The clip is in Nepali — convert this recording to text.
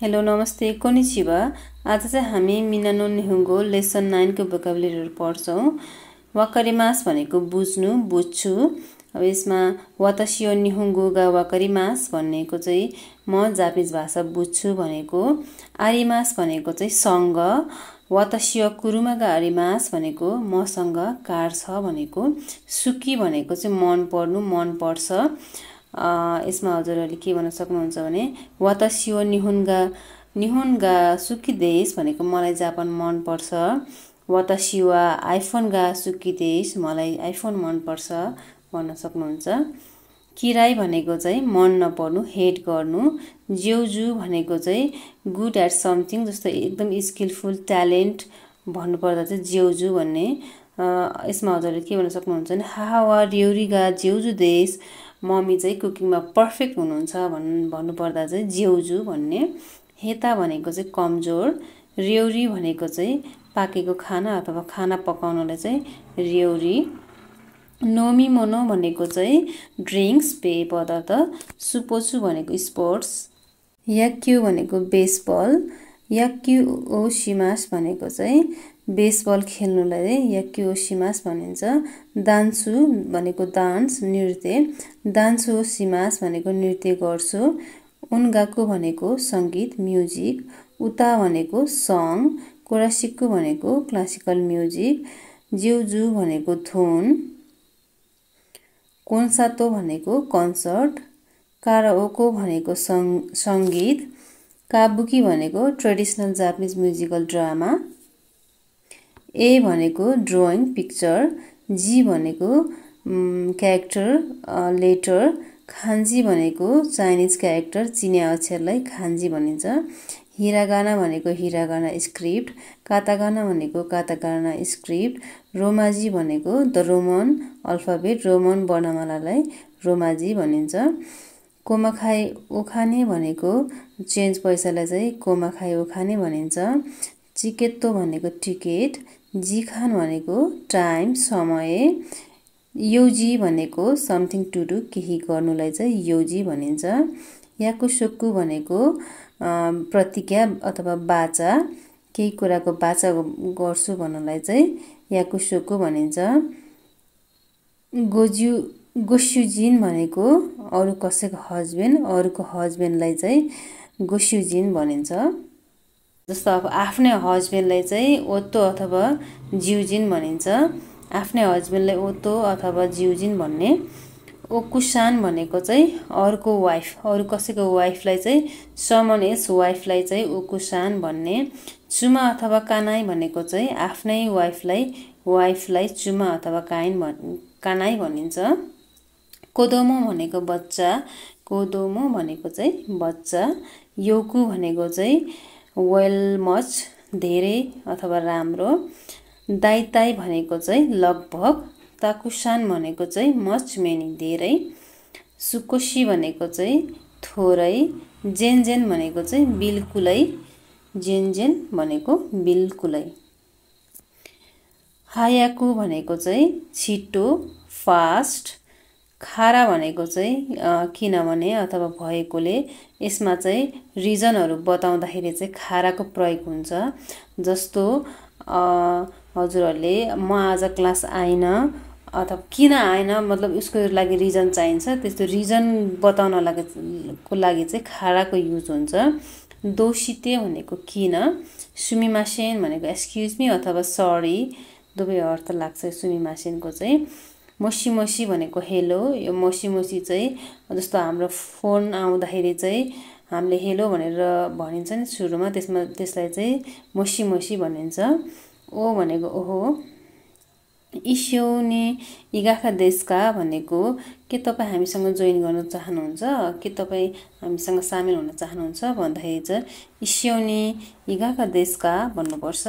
हेलो नमस्ते कोनिचिवा आज चाहिँ हामी मिनानो नेहुङ्गो लेसन नाइनको भोकाबुलेरीहरू पढ्छौँ वाकरीमास भनेको बुझ्नु बुझ्छु अब यसमा वातासियो निहुङ्गो गा वाकरीमास भनेको चाहिँ म जापानिज भाषा बुझ्छु भनेको आरिमास भनेको चाहिँ सँग वातासियो कुरुमा गा आरिमास भनेको मसँग कार छ भनेको सुकी भनेको चाहिँ मन पर्नु मन पर्छ यसमा हजुरहरूले के भन्न सक्नुहुन्छ भने सियो निहुनगा निहुनगा सुकी देश भनेको मलाई जापान मनपर्छ आइफोन गा सुकी देश मलाई आइफोन मनपर्छ भन्न सक्नुहुन्छ किराई भनेको चाहिँ मन नपर्नु हेट गर्नु ज्यौजु भनेको चाहिँ गुड एट समथिङ जस्तो एकदम स्किलफुल ट्यालेन्ट भन्नुपर्दा चाहिँ ज्यौजु भन्ने यसमा हजुरहरूले के भन्न सक्नुहुन्छ भने हावा रेउरीगा ज्यौजु देश मम्मी चाहिँ कुकिङमा पर्फेक्ट हुनुहुन्छ भन् भन्नुपर्दा चाहिँ ज्याउजू भन्ने हेता भनेको चाहिँ कमजोर रेउरी भनेको चाहिँ पाकेको खाना अथवा खाना पकाउनलाई चाहिँ रेउरी नोमी मोनो भनेको चाहिँ ड्रिङ्क्स पेय पदार्थ सुपोचु भनेको स्पोर्ट्स याक्यु भनेको बेसबल याक्युओसिमास भनेको चाहिँ बेसबल खेल्नुलाई याक्युओसिमास भनिन्छ दान्सु भनेको डान्स नृत्य सिमास भनेको नृत्य गर्छु उनगाको भनेको सङ्गीत म्युजिक उता भनेको सङ कोरासिक्कु भनेको क्लासिकल म्युजिक जिउजु भनेको थुन कोन्सातो भनेको कन्सर्ट काराओको भनेको सङ सङ्गीत काबुकी भनेको ट्रेडिसनल जापानिज म्युजिकल ड्रामा ए भनेको ड्रइङ पिक्चर जी भनेको क्यारेक्टर लेटर खान्जी भनेको चाइनिज क्यारेक्टर चिनिया अक्षरलाई खान्जी भनिन्छ हिरागाना भनेको हिरागाना स्क्रिप्ट कातागाना भनेको कातागाना स्क्रिप्ट रोमाजी भनेको द रोमन अल्फाबेट रोमन वर्णमालालाई रोमाजी भनिन्छ कोमा कोमाखाई उखाने भनेको चेन्ज पैसालाई चाहिँ कोमा कोमाखाई उखाने भनिन्छ चिकेत्तो भनेको टिकट खान भनेको टाइम समय योजी भनेको समथिङ टु डु केही गर्नुलाई चाहिँ योजी भनिन्छ याको सोक्कु भनेको प्रतिज्ञा अथवा बाचा केही कुराको बाचा गर्छु भन्नुलाई चाहिँ सोक्कु भनिन्छ गोज्यु गोस्युजिन भनेको अरू कसैको हस्बेन्ड अरूको हस्बेन्डलाई चाहिँ गोस्युजिन भनिन्छ जस्तो अब आफ्नै हस्बेन्डलाई चाहिँ ओतो अथवा जिउजिन भनिन्छ आफ्नै हस्बेन्डलाई ओतो अथवा जिउजिन भन्ने ओकुसान भनेको चाहिँ अर्को वाइफ अरू कसैको वाइफलाई चाहिँ समन एस वाइफलाई चाहिँ ओकुसान भन्ने चुमा अथवा कानाई भनेको चाहिँ आफ्नै वाइफलाई वाइफलाई चुमा अथवा काइन भन् कानाई भनिन्छ कोदोमो भनेको बच्चा कोदोमो भनेको चाहिँ बच्चा योकु भनेको चाहिँ वेल मच धेरै अथवा राम्रो दाइताई भनेको चाहिँ लगभग ताकुसान भनेको चाहिँ मच मेनी धेरै सुकोसी भनेको चाहिँ थोरै जेनजेन भनेको चाहिँ बिल्कुलै जेनजेन भनेको बिल्कुलै हायाकु भनेको चाहिँ छिटो फास्ट खारा भनेको चाहिँ किनभने अथवा भएकोले यसमा चाहिँ रिजनहरू बताउँदाखेरि चाहिँ खाराको प्रयोग हुन्छ जस्तो हजुरहरूले म आज क्लास आइनँ अथवा किन आएन मतलब उसको लागि रिजन चाहिन्छ त्यस्तो रिजन बताउन लागि को लागि चाहिँ खाराको युज हुन्छ दोषिते भनेको किन सुमिमासेन भनेको एक्सक्युज मी अथवा सरी दुवै अर्थ लाग्छ सुमिमासेनको चाहिँ मसी मसी भनेको हेलो यो मसी मसी चाहिँ जस्तो हाम्रो फोन आउँदाखेरि चाहिँ हामीले हेलो भनेर भनिन्छ नि सुरुमा त्यसमा त्यसलाई चाहिँ मसी मसी भनिन्छ ओ भनेको ओहो इस्यौने इगाखा देशका भनेको के तपाईँ हामीसँग जोइन गर्न चाहनुहुन्छ के तपाईँ हामीसँग सामेल हुन चाहनुहुन्छ भन्दाखेरि चाहिँ इस्यौने इगाखा देशका भन्नुपर्छ